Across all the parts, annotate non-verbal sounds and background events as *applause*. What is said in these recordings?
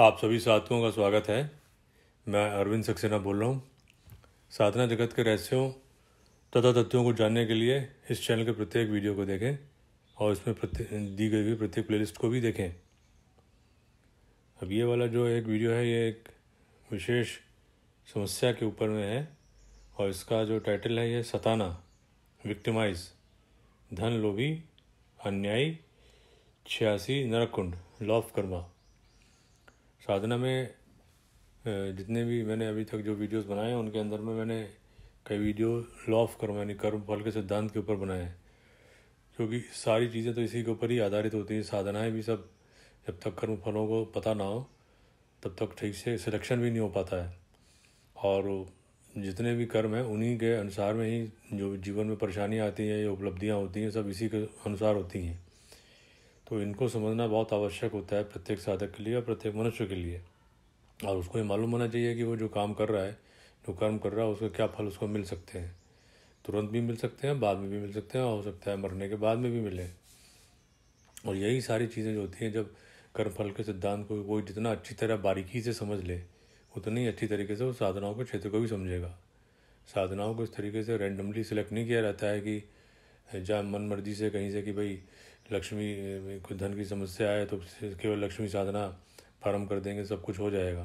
आप सभी साथियों का स्वागत है मैं अरविंद सक्सेना बोल रहा हूँ साधना जगत के रहस्यों तथा तथ्यों को जानने के लिए इस चैनल के प्रत्येक वीडियो को देखें और इसमें दी गई हुई प्रत्येक प्लेलिस्ट को भी देखें अब ये वाला जो एक वीडियो है ये एक विशेष समस्या के ऊपर में है और इसका जो टाइटल है ये सताना विक्टिमाइज धन लोभी अन्यायी छियासी नरकुंड लॉफ कर्मा साधना में जितने भी मैंने अभी तक जो वीडियोस बनाए हैं उनके अंदर में मैंने कई वीडियो लॉ ऑफ कर्म यानी कर्म फल के सिद्धांत के ऊपर बनाए हैं क्योंकि सारी चीज़ें तो इसी के ऊपर ही आधारित होती हैं साधनाएं भी सब जब तक कर्म फलों को पता ना हो तब तक ठीक से सिलेक्शन भी नहीं हो पाता है और जितने भी कर्म हैं उन्हीं के अनुसार में ही जो जीवन में परेशानियाँ आती हैं या उपलब्धियाँ होती हैं सब इसी के अनुसार होती हैं तो इनको समझना बहुत आवश्यक होता है प्रत्येक साधक के लिए और प्रत्येक मनुष्य के लिए और उसको ये मालूम होना चाहिए कि वो जो काम कर रहा है जो कर्म कर रहा है उसको क्या फल उसको मिल सकते हैं तुरंत भी मिल सकते हैं बाद में भी मिल सकते हैं और हो सकता है मरने के बाद में भी मिले और यही सारी चीज़ें जो होती हैं जब कर्म फल के सिद्धांत को कोई जितना अच्छी तरह बारीकी से समझ ले उतनी ही अच्छी तरीके से उस साधनाओं के क्षेत्र को भी समझेगा साधनाओं को इस तरीके से रैंडमली सिलेक्ट नहीं किया जाता है कि जहाँ मन मर्जी से कहीं से कि भाई लक्ष्मी कुछ धन की समस्या आए तो केवल लक्ष्मी साधना प्रारंभ कर देंगे सब कुछ हो जाएगा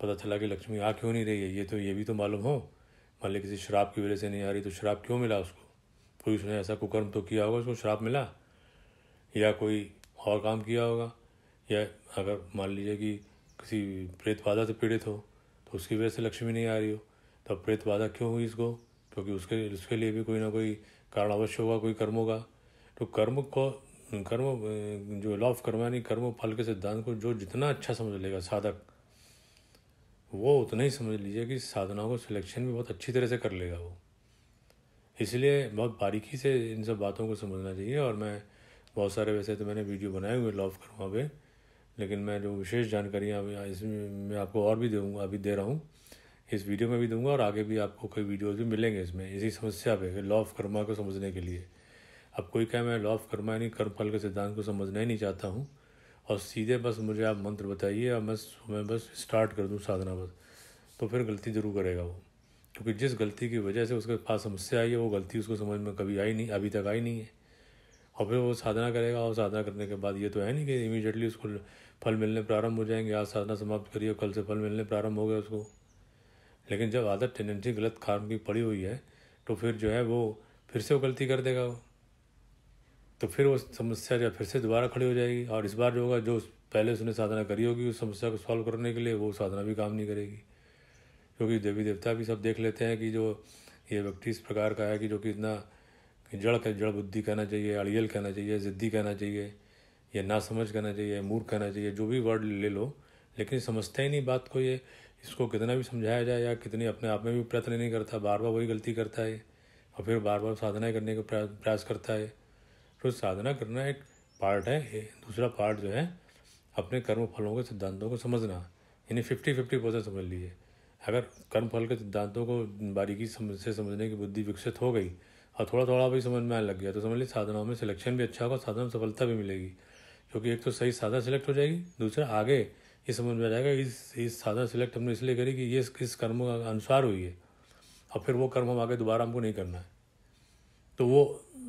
पता चला कि लक्ष्मी आ क्यों नहीं रही है ये तो ये भी तो मालूम हो मान ली किसी शराब की वजह से नहीं आ रही तो शराब क्यों मिला उसको कोई उसने ऐसा कुकर्म तो किया होगा उसको शराब मिला या कोई और काम किया होगा या अगर मान लीजिए कि किसी प्रेत बाधा से पीड़ित हो तो उसकी वजह से लक्ष्मी नहीं आ रही हो तो प्रेत बाधा क्यों हुई इसको क्योंकि उसके उसके लिए भी कोई ना कोई कारण अवश्य होगा कोई कर्म होगा तो कर्म को कर्म जो लॉफ कर्म यानी कर्म फल के सिद्धांत को जो जितना अच्छा समझ लेगा साधक वो उतना ही समझ लीजिए कि साधनाओं को सिलेक्शन भी बहुत अच्छी तरह से कर लेगा वो इसलिए बहुत बारीकी से इन सब बातों को समझना चाहिए और मैं बहुत सारे वैसे तो मैंने वीडियो बनाए हुए लॉफ कर्म कर्मा पे लेकिन मैं जो विशेष जानकारियाँ इसमें मैं आपको और भी दूँगा अभी दे रहा हूँ इस वीडियो में भी दूंगा और आगे भी आपको कई वीडियोज़ भी मिलेंगे इसमें इसी समस्या पे लॉ ऑफ कर्मा को समझने के लिए अब कोई कहे मैं लॉ ऑफ कर्मा यानी कर्म फल के सिद्धांत को समझना ही नहीं चाहता हूँ और सीधे बस मुझे आप मंत्र बताइए और बस मैं बस स्टार्ट कर दूँ साधना बस तो फिर गलती ज़रूर करेगा वो क्योंकि जिस गलती की वजह से उसके पास समस्या आई है वो गलती उसको समझ में कभी आई नहीं अभी तक आई नहीं है और फिर वो साधना करेगा और साधना करने के बाद ये तो है नहीं कि इमीडिएटली उसको फल मिलने प्रारंभ हो जाएंगे आज साधना समाप्त करिए कल से फल मिलने प्रारंभ हो गया उसको लेकिन जब आदत टेंडेंसी गलत कार्म की पड़ी हुई है तो फिर जो है वो फिर से वो गलती कर देगा वो तो फिर वो समस्या या फिर से दोबारा खड़ी हो जाएगी और इस बार जो होगा जो पहले उसने साधना करी होगी उस समस्या को सॉल्व करने के लिए वो साधना भी काम नहीं करेगी क्योंकि देवी देवता भी सब देख लेते हैं कि जो ये व्यक्ति इस प्रकार का है कि जो कि इतना जड़ का जड़ बुद्धि कहना चाहिए अड़ियल कहना चाहिए ज़िद्दी कहना चाहिए या ना समझ कहना चाहिए मूर्ख कहना चाहिए जो भी वर्ड ले लो लेकिन समझते ही नहीं बात को ये इसको कितना भी समझाया जाए या कितनी अपने आप में भी प्रयत्न नहीं करता बार बार वही गलती करता है और फिर बार बार साधनाएँ करने का प्रयास करता है तो साधना करना एक पार्ट है दूसरा पार्ट जो है अपने कर्म फलों के सिद्धांतों को समझना यानी फिफ्टी फिफ्टी परसेंट समझ लीजिए अगर कर्म फल के सिद्धांतों को बारीकी समझ से समझने की बुद्धि विकसित हो गई और थोड़ा थोड़ा भी समझ में आने लग गया तो समझ लीजिए साधनाओं में सिलेक्शन भी अच्छा होगा साधना में सफलता भी मिलेगी क्योंकि एक तो सही साधना सिलेक्ट हो जाएगी दूसरा आगे ये समझ में आ जाएगा इस इस साधना सिलेक्ट हमने इसलिए करी कि ये किस कर्म का अनुसार हुई है और फिर वो कर्म हम आगे दोबारा हमको नहीं करना है तो वो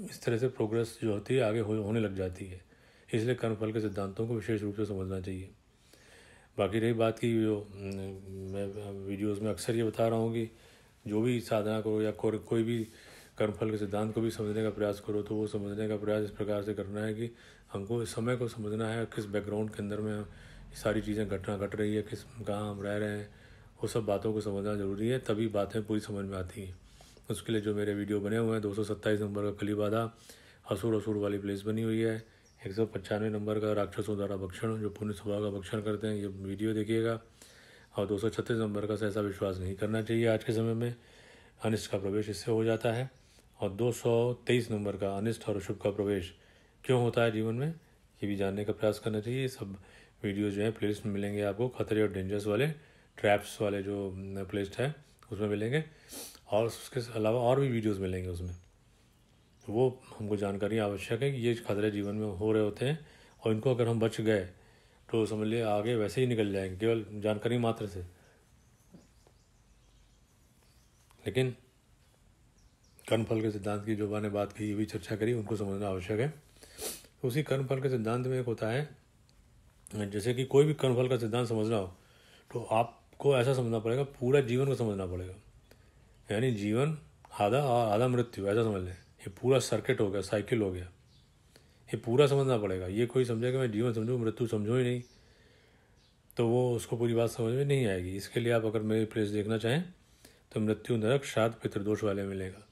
इस तरह से प्रोग्रेस जो होती है आगे हो, होने लग जाती है इसलिए कर्मफल के सिद्धांतों को विशेष रूप से समझना चाहिए बाकी रही बात की जो मैं वीडियोस में अक्सर ये बता रहा हूँ कि जो भी साधना करो या कोई भी कर्मफल के सिद्धांत को भी समझने का प्रयास करो तो वो समझने का प्रयास इस प्रकार से करना है कि हमको इस समय को समझना है किस बैकग्राउंड के अंदर में सारी चीज़ें घटना घट रही है किस कहाँ हम रह रहे हैं वो सब बातों को समझना ज़रूरी है तभी बातें पूरी समझ में आती हैं उसके लिए जो मेरे वीडियो बने हुए हैं दो नंबर का कलीबाधा असूर असूर वाली प्लेस बनी हुई है एक सौ पचानवे नंबर का राक्षसों द्वारा भक्षण जो पुण्य स्वभाव का भक्षण करते हैं ये वीडियो देखिएगा और दो सौ छत्तीस नंबर का ऐसा विश्वास नहीं करना चाहिए आज के समय में अनिष्ट का प्रवेश इससे हो जाता है और दो सौ तेईस नंबर का अनिष्ट और अशुभ का प्रवेश क्यों होता है जीवन में ये भी जानने का प्रयास करना चाहिए ये सब वीडियो जो है प्लेलिस्ट में मिलेंगे आपको खतरे और डेंजर्स वाले ट्रैप्स वाले जो प्लेलिस्ट है उसमें मिलेंगे और उसके अलावा और भी वीडियोस मिलेंगे उसमें तो वो हमको जानकारी आवश्यक है कि ये खतरे जीवन में हो रहे होते हैं और इनको अगर हम बच गए तो समझ लिए आगे वैसे ही निकल जाएंगे केवल जानकारी मात्र से लेकिन कर्मफल के सिद्धांत की जो मैंने बात की भी चर्चा करी उनको समझना आवश्यक है उसी कर्मफल के सिद्धांत में एक होता है जैसे कि कोई भी कर्मफल का सिद्धांत समझना हो तो आपको ऐसा समझना पड़ेगा पूरा जीवन को समझना पड़ेगा यानी जीवन आधा और आधा मृत्यु ऐसा समझ लें ये पूरा सर्किट हो गया साइकिल हो गया ये पूरा समझना पड़ेगा ये कोई समझे कि मैं जीवन समझूँ मृत्यु समझूँ ही नहीं तो वो उसको पूरी बात समझ में नहीं आएगी इसके लिए आप अगर मेरी प्लेस देखना चाहें तो मृत्यु नरक श्राद्ध पितृदोष वाले मिलेगा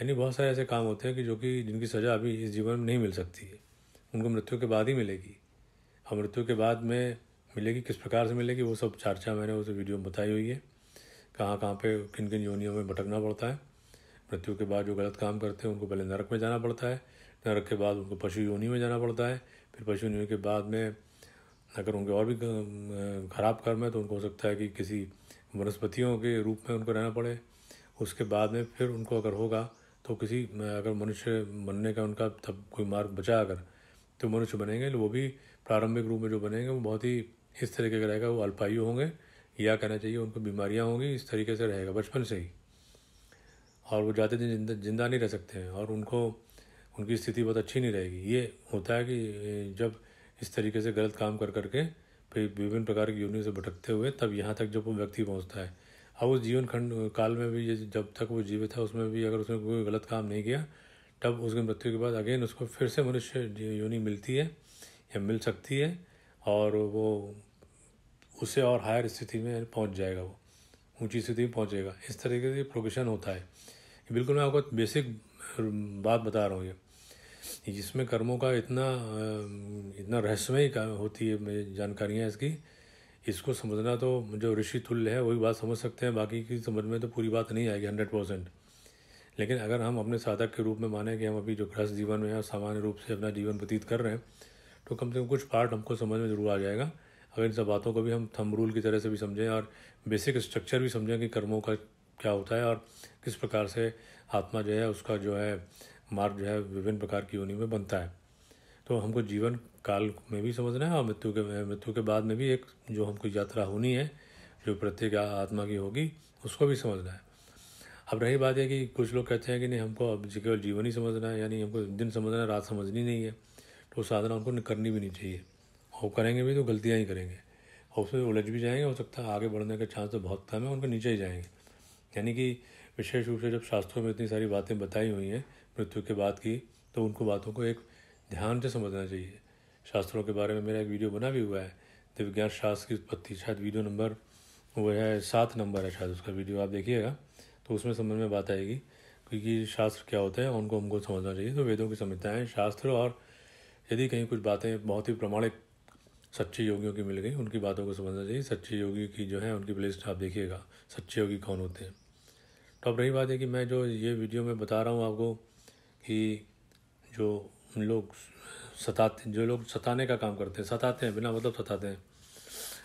यानी बहुत सारे ऐसे काम होते हैं कि जो कि जिनकी सज़ा अभी इस जीवन में नहीं मिल सकती है उनको मृत्यु के बाद ही मिलेगी और मृत्यु के बाद में मिलेगी किस प्रकार से मिलेगी वो सब चर्चा मैंने उस वीडियो में बताई हुई है कहाँ कहाँ पे किन किन योनियों में भटकना पड़ता है मृत्यु के बाद जो गलत काम करते हैं उनको पहले नरक में जाना पड़ता है नरक के बाद उनको पशु योनि में जाना पड़ता है फिर पशु योनि के बाद में अगर उनके और भी खराब कर्म है तो उनको हो सकता है कि किसी वनस्पतियों के रूप में उनको रहना पड़े उसके बाद में फिर उनको अगर होगा तो किसी अगर मनुष्य बनने का उनका तब कोई मार्ग बचा अगर तो मनुष्य बनेंगे वो भी प्रारंभिक रूप में जो बनेंगे वो बहुत ही इस तरीके का रहेगा वो अल्पायु होंगे या कहना चाहिए उनको बीमारियाँ होंगी इस तरीके से रहेगा बचपन से ही और वो ज़्यादा दिन जिंदा नहीं रह सकते हैं और उनको उनकी स्थिति बहुत अच्छी नहीं रहेगी ये होता है कि जब इस तरीके से गलत काम कर करके फिर विभिन्न प्रकार की योनियों से भटकते हुए तब यहाँ तक जब वो व्यक्ति पहुँचता है अब उस जीवन खंड काल में भी ये जब तक वो जीवित था उसमें भी अगर उसने कोई गलत काम नहीं किया तब उसकी मृत्यु के बाद अगेन उसको फिर से मनुष्य योनि मिलती है या मिल सकती है और वो उससे और हायर स्थिति में पहुंच जाएगा वो ऊंची स्थिति में पहुंचेगा इस तरीके से प्रोग्रेशन होता है बिल्कुल मैं आपको बेसिक बात बता रहा हूँ ये जिसमें कर्मों का इतना इतना रहस्यमय होती है जानकारियाँ इसकी इसको समझना तो जो ऋषि तुल्य है वही बात समझ सकते हैं बाकी की समझ में तो पूरी बात नहीं आएगी हंड्रेड परसेंट लेकिन अगर हम अपने साधक के रूप में माने कि हम अभी जो गृहस्थ जीवन में हैं सामान्य रूप से अपना जीवन व्यतीत कर रहे हैं तो कम से कम कुछ पार्ट हमको समझ में ज़रूर आ जाएगा अगर इन सब बातों को भी हम थम रूल की तरह से भी समझें और बेसिक स्ट्रक्चर भी समझें कि कर्मों का क्या होता है और किस प्रकार से आत्मा जो है उसका जो है मार्ग जो है विभिन्न प्रकार की योनि में बनता है तो हमको जीवन काल में भी समझना है और मृत्यु के मृत्यु के बाद में भी एक जो हमको यात्रा होनी है जो प्रत्येक आत्मा की होगी उसको भी समझना है अब रही बात है कि कुछ लोग कहते हैं कि नहीं हमको अब केवल जीवन ही समझना है यानी हमको दिन समझना है रात समझनी नहीं है तो साधना उनको करनी भी नहीं चाहिए और करेंगे भी तो गलतियाँ ही करेंगे और उसमें उलझ भी जाएंगे हो सकता है आगे बढ़ने का चांस तो बहुत कम है उनके नीचे ही जाएंगे यानी कि विशेष रूप से जब शास्त्रों में इतनी सारी बातें बताई हुई हैं मृत्यु के बाद की तो उनको बातों को एक ध्यान से समझना चाहिए शास्त्रों के बारे में मेरा एक वीडियो बना भी हुआ है दिव्यज्ञान शास्त्र की उत्पत्ति शायद वीडियो नंबर वो है सात नंबर है शायद उसका वीडियो आप देखिएगा तो उसमें समझ में बात आएगी क्योंकि शास्त्र क्या होता है उनको हमको समझना चाहिए तो वेदों की संहिताएँ शास्त्र और यदि कहीं कुछ बातें बहुत ही प्रमाणिक सच्चे योगियों की मिल गई उनकी बातों को समझना चाहिए सच्चे योगी की जो है उनकी प्लेलिस्ट आप देखिएगा सच्चे योगी कौन होते हैं तो अब रही बात है कि मैं जो ये वीडियो में बता रहा हूँ आपको कि जो लोग सताते जो लोग सताने का काम करते हैं सताते हैं बिना मतलब सताते हैं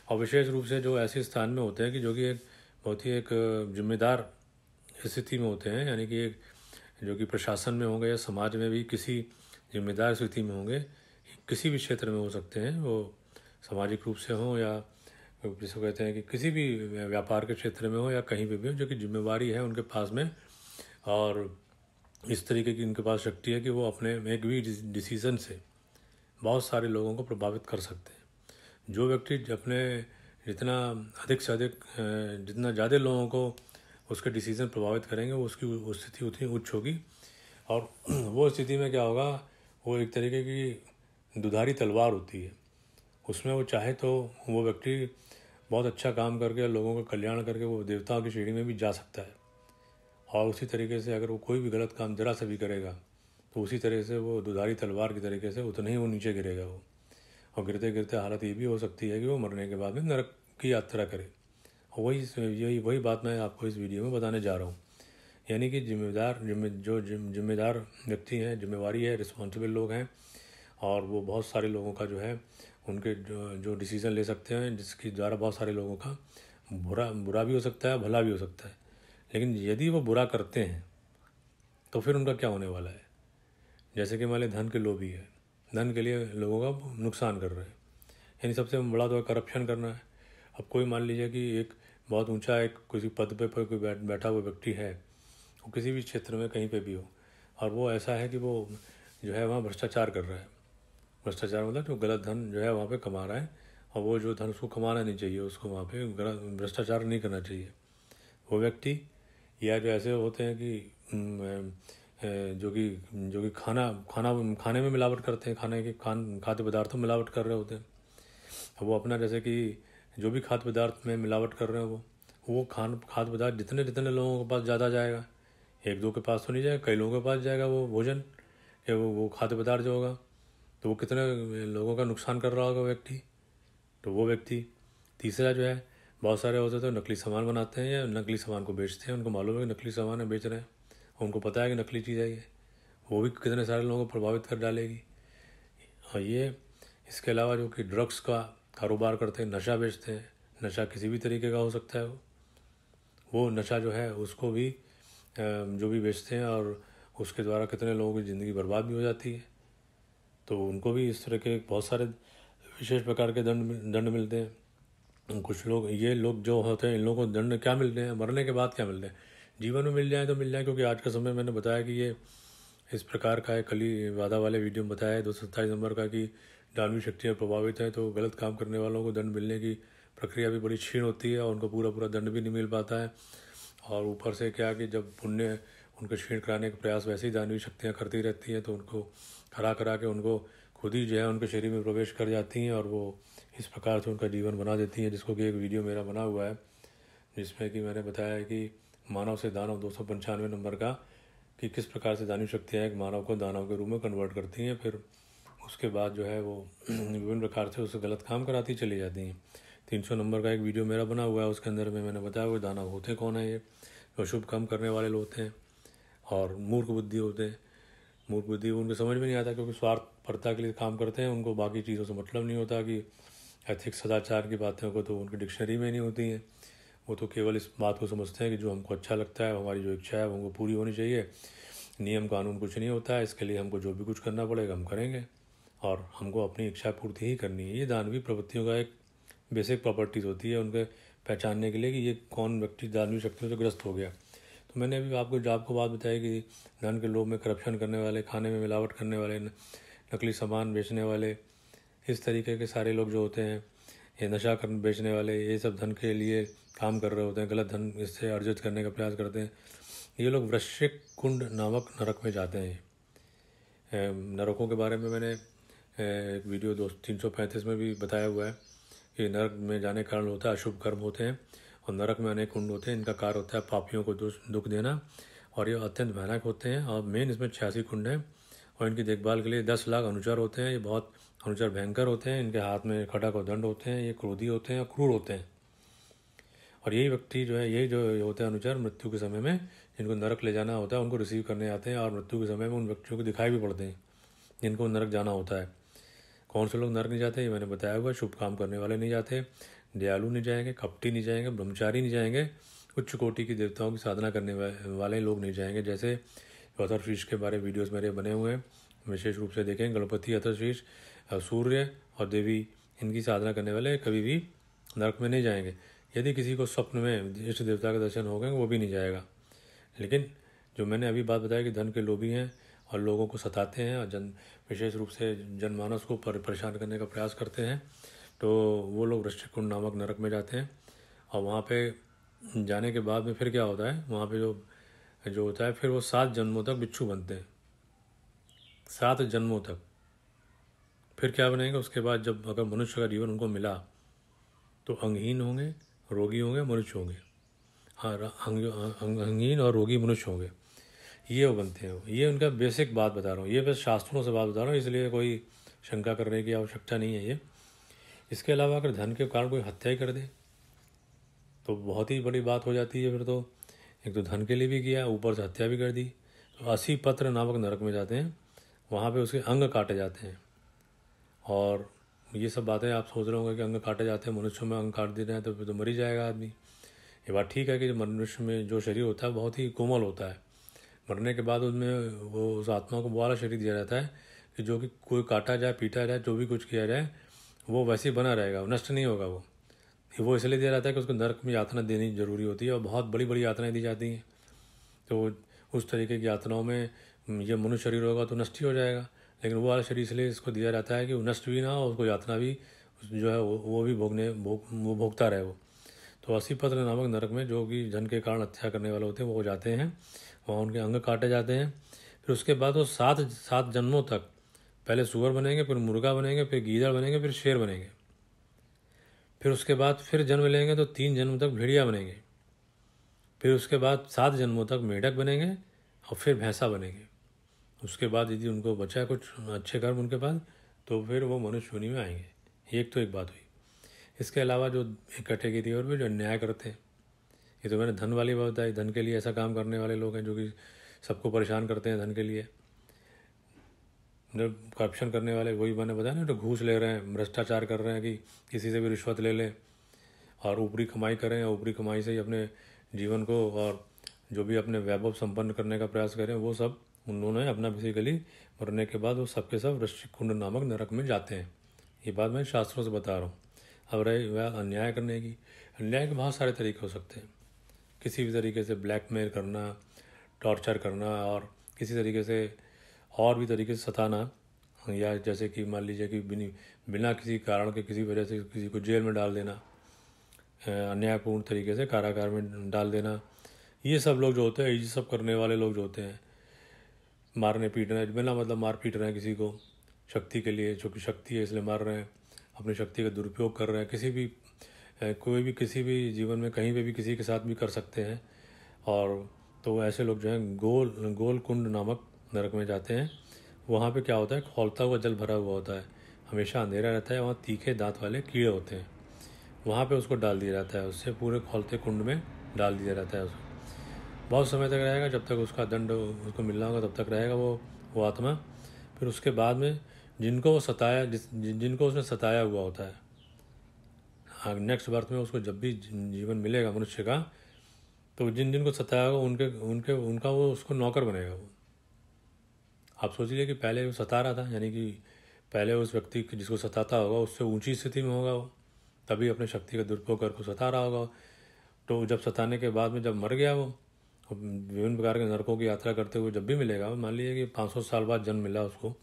और विशेष रूप से जो ऐसे स्थान में होते हैं कि जो कि एक बहुत ही एक जिम्मेदार स्थिति में होते हैं यानी कि एक जो कि प्रशासन में होंगे या समाज में भी किसी जिम्मेदार स्थिति में होंगे किसी भी क्षेत्र में हो सकते हैं वो सामाजिक रूप से हों या जिसको कहते हैं कि किसी भी व्यापार के क्षेत्र में हो या कहीं पे भी हो जो कि जिम्मेवारी है उनके पास में और इस तरीके की उनके पास शक्ति है कि वो अपने एक भी डिसीज़न से बहुत सारे लोगों को प्रभावित कर सकते हैं जो व्यक्ति अपने जितना अधिक से अधिक जितना ज़्यादा लोगों को उसके डिसीज़न प्रभावित करेंगे वो उसकी स्थिति उतनी उच्च होगी और *clears throat* वो स्थिति में क्या होगा वो एक तरीके की दुधारी तलवार होती है उसमें वो चाहे तो वो व्यक्ति बहुत अच्छा काम करके लोगों का कल्याण करके वो देवताओं की श्रेणी में भी जा सकता है और उसी तरीके से अगर वो कोई भी गलत काम जरा सा भी करेगा तो उसी तरह से वो दुधारी तलवार की तरीके से उतना ही वो नीचे गिरेगा वो और गिरते गिरते हालत ये भी हो सकती है कि वो मरने के बाद में नरक की यात्रा करे और वही यही वही बात मैं आपको इस वीडियो में बताने जा रहा हूँ यानी कि जिम्मेदार जिम्मे जो जिम्मेदार व्यक्ति हैं जिम्मेवारी है रिस्पॉन्सिबल लोग हैं और वो बहुत सारे लोगों का जो है उनके जो जो डिसीज़न ले सकते हैं जिसके द्वारा बहुत सारे लोगों का बुरा बुरा भी हो सकता है भला भी हो सकता है लेकिन यदि वो बुरा करते हैं तो फिर उनका क्या होने वाला है जैसे कि मान लें धन के लोभी है धन के लिए लोगों का नुकसान कर रहे हैं यानी सबसे बड़ा तो करप्शन करना है अब कोई मान लीजिए कि एक बहुत ऊंचा एक किसी पद पे पर कोई बैठ बैठा हुआ व्यक्ति है वो किसी भी क्षेत्र में कहीं पे भी हो और वो ऐसा है कि वो जो है वहाँ भ्रष्टाचार कर रहा है भ्रष्टाचार मतलब जो गलत धन जो है वहाँ पे कमा रहा है और वो जो धन उसको कमाना नहीं चाहिए उसको वहाँ पे गलत भ्रष्टाचार नहीं करना चाहिए वो व्यक्ति या जो ऐसे होते हैं कि जो कि जो कि खाना खाना खाने में मिलावट करते हैं खाने के खान खाद्य पदार्थों में मिलावट कर रहे होते हैं वो अपना जैसे कि जो भी खाद्य पदार्थ में मिलावट कर रहे हैं वो वो खान खाद्य पदार्थ जितने जितने लोगों के पास ज़्यादा जाएगा एक दो के पास तो नहीं जाएगा कई लोगों के पास जाएगा वो भोजन या वो वो खाद्य पदार्थ जो होगा तो वो कितने लोगों का नुकसान कर रहा होगा व्यक्ति तो वो व्यक्ति तीसरा जो है बहुत सारे होते तो नकली सामान बनाते हैं या नकली सामान को बेचते हैं उनको मालूम है कि नकली सामान है बेच रहे हैं उनको पता है कि नकली चीज़ है ये वो भी कितने सारे लोगों को प्रभावित कर डालेगी और ये इसके अलावा जो कि ड्रग्स का कारोबार करते हैं नशा बेचते हैं नशा किसी भी तरीके का हो सकता है वो वो नशा जो है उसको भी जो भी बेचते हैं और उसके द्वारा कितने लोगों की ज़िंदगी बर्बाद भी हो जाती है तो उनको भी इस तरह के बहुत सारे विशेष प्रकार के दंड दंड मिलते हैं कुछ लोग ये लोग जो होते हैं इन लोगों को दंड क्या मिलते हैं मरने के बाद क्या मिलते हैं जीवन में मिल जाए तो मिल जाए क्योंकि आज के समय मैंने बताया कि ये इस प्रकार का है कल ही वादा वाले वीडियो में बताया है दो सौ सत्ताईस नंबर का कि डालवी शक्तियाँ प्रभावित हैं तो गलत काम करने वालों को दंड मिलने की प्रक्रिया भी बड़ी क्षीण होती है और उनको पूरा पूरा दंड भी नहीं मिल पाता है और ऊपर से क्या कि जब पुण्य उनको क्षीण कराने का प्रयास वैसे ही दानवी शक्तियाँ करती रहती हैं तो उनको करा करा के उनको खुद ही जो है उनके शरीर में प्रवेश कर जाती हैं और वो इस प्रकार से उनका जीवन बना देती हैं जिसको कि एक वीडियो मेरा बना हुआ है जिसमें कि मैंने बताया है कि मानव से दानव दो नंबर का कि किस प्रकार से दानवी शक्तियाँ एक मानव को दानव के रूप में कन्वर्ट करती हैं फिर उसके बाद जो है वो विभिन्न प्रकार से उसे गलत काम कराती चली जाती हैं तीन सौ नंबर का एक वीडियो मेरा बना हुआ है उसके अंदर में मैंने बताया हुआ दानव होते कौन है ये अशुभ शुभ काम करने वाले लोग होते हैं और मूर्ख बुद्धि होते हैं मूर्ख बुद्धि उनको समझ में नहीं आता क्योंकि स्वार्थपरता के लिए काम करते हैं उनको बाकी चीज़ों से मतलब नहीं होता कि एथिक्स सदाचार की बातें को तो उनकी डिक्शनरी में नहीं होती हैं वो तो केवल इस बात को समझते हैं कि जो हमको अच्छा लगता है हमारी जो इच्छा है उनको पूरी होनी चाहिए नियम कानून कुछ नहीं होता है इसके लिए हमको जो भी कुछ करना पड़ेगा हम करेंगे और हमको अपनी इच्छा पूर्ति ही करनी है ये दानवी प्रवृत्तियों का एक बेसिक प्रॉपर्टीज़ होती है उनके पहचानने के लिए कि ये कौन व्यक्ति दानवी शक्तियों से ग्रस्त हो गया मैंने अभी आपको जाप को बात बताई कि धन के लोभ में करप्शन करने वाले खाने में मिलावट करने वाले नकली सामान बेचने वाले इस तरीके के सारे लोग जो होते हैं ये नशा कर बेचने वाले ये सब धन के लिए काम कर रहे होते हैं गलत धन इससे अर्जित करने का प्रयास करते हैं ये लोग वृश्चिक कुंड नामक नरक में जाते हैं नरकों के बारे में मैंने एक वीडियो दो तीन सौ पैंतीस में भी बताया हुआ है कि नरक में जाने के कारण होता है अशुभ कर्म होते हैं और नरक में अनेक कुंड होते हैं इनका कार्य होता है पापियों को दुख देना और ये अत्यंत भयानक होते हैं और मेन इसमें छियासी कुंड हैं और इनकी देखभाल के लिए दस लाख अनुचर होते हैं ये बहुत अनुचर भयंकर होते हैं इनके हाथ में खटक और दंड होते हैं ये क्रोधी होते हैं और क्रूर होते हैं और यही व्यक्ति जो है यही जो होते हैं अनुचर मृत्यु के समय में जिनको नरक ले जाना होता है उनको रिसीव करने आते हैं और मृत्यु के समय में उन व्यक्तियों को दिखाई भी पड़ते हैं जिनको नरक जाना होता है कौन से लोग नरक नहीं जाते ये मैंने बताया हुआ शुभ काम करने वाले नहीं जाते दयालु नहीं जाएंगे कपटी नहीं जाएंगे ब्रह्मचारी नहीं जाएंगे उच्च कोटि की देवताओं की साधना करने वाले लोग नहीं जाएंगे जैसे अथर्शीष के बारे वीडियोस मेरे बने हुए हैं विशेष रूप से देखें गणपति अथर्शीष सूर्य और देवी इनकी साधना करने वाले कभी भी नरक में नहीं जाएंगे यदि किसी को स्वप्न में इष्ट देवता के दर्शन हो गए वो भी नहीं जाएगा लेकिन जो मैंने अभी बात बताया कि धन के लोभी हैं और लोगों को सताते हैं और जन विशेष रूप से जनमानस को पर, परेशान करने का प्रयास करते हैं तो वो लोग कुंड नामक नरक में जाते हैं और वहाँ पे जाने के बाद में फिर क्या होता है वहाँ पे जो जो होता है फिर वो सात जन्मों तक बिच्छू बनते हैं सात जन्मों तक फिर क्या बनेगा उसके बाद जब अगर मनुष्य का जीवन उनको मिला तो अंगहीन होंगे रोगी होंगे मनुष्य होंगे हाँ अंगहीन और रोगी मनुष्य होंगे ये वो बनते हैं ये उनका बेसिक बात बता रहा हूँ ये बस शास्त्रों से बात बता रहा हूँ इसलिए कोई शंका करने की आवश्यकता नहीं है ये इसके अलावा अगर धन के कारण कोई हत्या ही कर दे तो बहुत ही बड़ी बात हो जाती है फिर तो एक तो धन के लिए भी किया ऊपर से हत्या भी कर दी तो असी पत्र नामक नरक में जाते हैं वहाँ पे उसके अंग काटे जाते हैं और ये सब बातें आप सोच रहे होंगे कि अंग काटे जाते हैं मनुष्य में अंग काट देते हैं तो फिर तो मर ही जाएगा आदमी ये बात ठीक है कि मनुष्य में जो शरीर होता है बहुत ही कोमल होता है मरने के बाद उसमें वो उस आत्मा को दोबारा शरीर दिया जाता है कि जो कि कोई काटा जाए पीटा जाए जो भी कुछ किया जाए वो वैसे ही बना रहेगा नष्ट नहीं होगा वो वो इसलिए दिया जाता है कि उसको नर्क में यातना देनी जरूरी होती है और बहुत बड़ी बड़ी यात्राएँ दी जाती हैं तो उस तरीके की यातनाओं में ये मनुष्य शरीर होगा तो नष्ट ही हो जाएगा लेकिन वो वाला शरीर इसलिए इसको दिया जाता है कि वो नष्ट भी ना हो उसको यातना भी जो है वो वो भी भोगने भोग वो भोगता रहे वो तो पत्र नामक नरक में जो कि जन के कारण हत्या करने वाले होते हैं वो जाते हैं वहाँ उनके अंग काटे जाते हैं फिर उसके बाद वो सात सात जन्मों तक पहले सुअर बनेंगे फिर मुर्गा बनेंगे फिर गीदड़ बनेंगे फिर शेर बनेंगे फिर उसके बाद फिर जन्म लेंगे तो तीन जन्म तक भेड़िया बनेंगे फिर उसके बाद सात जन्मों तक मेढक बनेंगे और फिर भैंसा बनेंगे उसके बाद यदि उनको बचा कुछ अच्छे कर्म उनके पास तो फिर वो मनुष्य होनी में आएंगे एक तो एक बात हुई इसके अलावा जो की थी और भी जो अन्याय करते हैं ये तो मैंने धन वाली बात बताई धन के लिए ऐसा काम करने वाले लोग हैं जो कि सबको परेशान करते हैं धन के लिए जब करप्शन करने वाले वही मैंने बताया ना जो तो घूस ले रहे हैं भ्रष्टाचार कर रहे हैं कि किसी से भी रिश्वत ले लें और ऊपरी कमाई करें या ऊपरी कमाई से ही अपने जीवन को और जो भी अपने वैभव संपन्न करने का प्रयास करें वो सब उन्होंने अपना बेसिकली मरने के बाद वो सबके सब वृश्चिक कुंड नामक नरक में जाते हैं ये बात मैं शास्त्रों से बता रहा हूँ अब रहे वह अन्याय करने की अन्याय के बहुत सारे तरीके हो सकते हैं किसी भी तरीके से ब्लैकमेल करना टॉर्चर करना और किसी तरीके से और भी तरीके से सताना या जैसे कि मान लीजिए कि बिना किसी कारण के किसी वजह से किसी को जेल में डाल देना अन्यायपूर्ण तरीके से कारागार में डाल देना ये सब लोग जो होते हैं ये सब करने वाले लोग जो होते हैं मारने पीटने बिना मतलब मार पीट रहे हैं किसी को शक्ति के लिए जो कि शक्ति है इसलिए मार रहे हैं अपनी शक्ति का दुरुपयोग कर रहे हैं किसी भी कोई भी किसी भी जीवन में कहीं पर भी किसी के साथ भी कर सकते हैं और तो ऐसे लोग जो हैं गोल गोल कुंड नामक नरक में जाते हैं वहाँ पे क्या होता है खोलता हुआ जल भरा हुआ होता है हमेशा अंधेरा रहता है वहाँ तीखे दांत वाले कीड़े होते हैं वहाँ पे उसको डाल दिया जाता है उससे पूरे खोलते कुंड में डाल दिया जाता है उसको बहुत समय तक रहेगा जब तक उसका दंड उसको मिलना होगा तब तक रहेगा वो वो आत्मा फिर उसके बाद में जिनको वो सताया जिस जिनको उसने सताया हुआ होता है हाँ नेक्स्ट बर्थ में उसको जब भी जीवन मिलेगा मनुष्य का तो जिन जिनको सताया होगा उनके उनके उनका वो उसको नौकर बनेगा वो आप सोच लीजिए कि पहले वो सता रहा था यानी कि पहले उस व्यक्ति जिसको सताता होगा उससे ऊंची स्थिति में होगा वो तभी अपने शक्ति का दुरुपयोग करके सता रहा होगा तो जब सताने के बाद में जब मर गया वो विभिन्न प्रकार के नरकों की यात्रा करते हुए जब भी मिलेगा मान लीजिए कि पाँच साल बाद जन्म मिला उसको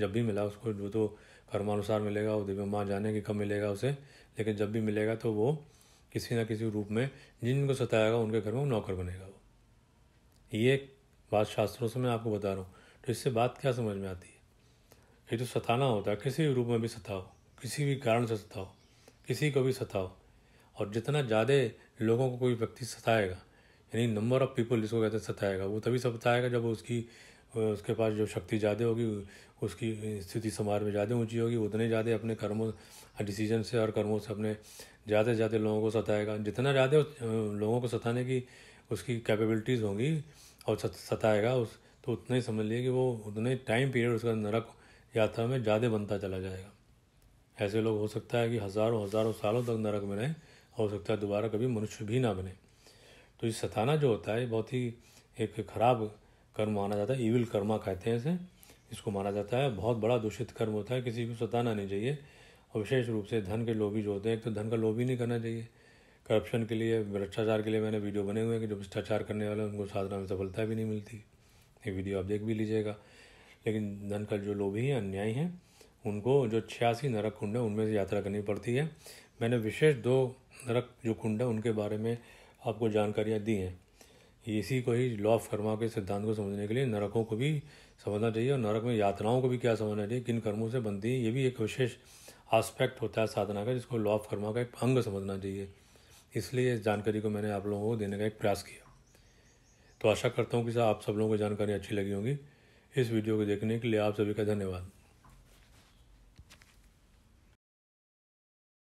जब भी मिला उसको जो तो कर्मानुसार मिलेगा वो दिव्य माँ जाने की कम मिलेगा उसे लेकिन जब भी मिलेगा तो वो किसी ना किसी रूप में जिनको सताएगा उनके घर में नौकर बनेगा वो ये बात शास्त्रों से मैं आपको बता रहा हूँ तो इससे बात क्या समझ में आती है ये तो सताना होता है किसी भी रूप में भी सताओ किसी भी कारण से सताओ किसी को भी सताओ और जितना ज़्यादा लोगों को कोई व्यक्ति सताएगा यानी नंबर ऑफ़ पीपल जिसको कहते हैं सताएगा वो तभी सताएगा जब उसकी उसके पास जो शक्ति ज़्यादा होगी उसकी स्थिति समाज में ज़्यादा ऊंची होगी उतने ज़्यादा अपने कर्मों डिसीजन से और कर्मों से अपने ज़्यादा से ज़्यादा लोगों को सताएगा जितना ज़्यादा लोगों को सताने की उसकी कैपेबिलिटीज़ होंगी और सताएगा उस तो उतना ही समझ लिए कि वो उतने टाइम पीरियड उसका नरक यात्रा में ज़्यादा बनता चला जाएगा ऐसे लोग हो सकता है कि हज़ारों हज़ारों सालों तक नरक में रहें हो सकता है दोबारा कभी मनुष्य भी ना बने तो ये सताना जो होता है बहुत ही एक खराब कर्म माना जाता है ईविल कर्मा कहते हैं इसे इसको माना जाता है बहुत बड़ा दूषित कर्म होता है किसी को सताना नहीं चाहिए और विशेष रूप से धन के लोभी जो होते हैं एक तो धन का लोभी नहीं करना चाहिए करप्शन के लिए भ्रष्टाचार के लिए मैंने वीडियो बने हुए हैं कि जो भ्रष्टाचार करने वाले उनको साधना में सफलता भी नहीं मिलती ये वीडियो आप देख भी लीजिएगा लेकिन धन का जो लोभी हैं अन्यायी हैं उनको जो छियासी नरक कुंड है उनमें से यात्रा करनी पड़ती है मैंने विशेष दो नरक जो कुंड है उनके बारे में आपको जानकारियाँ दी हैं इसी को ही लॉ ऑफ कर्मा के सिद्धांत को समझने के लिए नरकों को भी समझना चाहिए और नरक में यात्राओं को भी क्या समझना चाहिए किन कर्मों से बनती है ये भी एक विशेष आस्पेक्ट होता है साधना का जिसको लॉ ऑफ कर्मा का एक अंग समझना चाहिए इसलिए इस जानकारी को मैंने आप लोगों को देने का एक प्रयास किया तो आशा करता हूँ कि सर आप सब लोगों को जानकारी अच्छी लगी होगी इस वीडियो को देखने के लिए आप सभी का धन्यवाद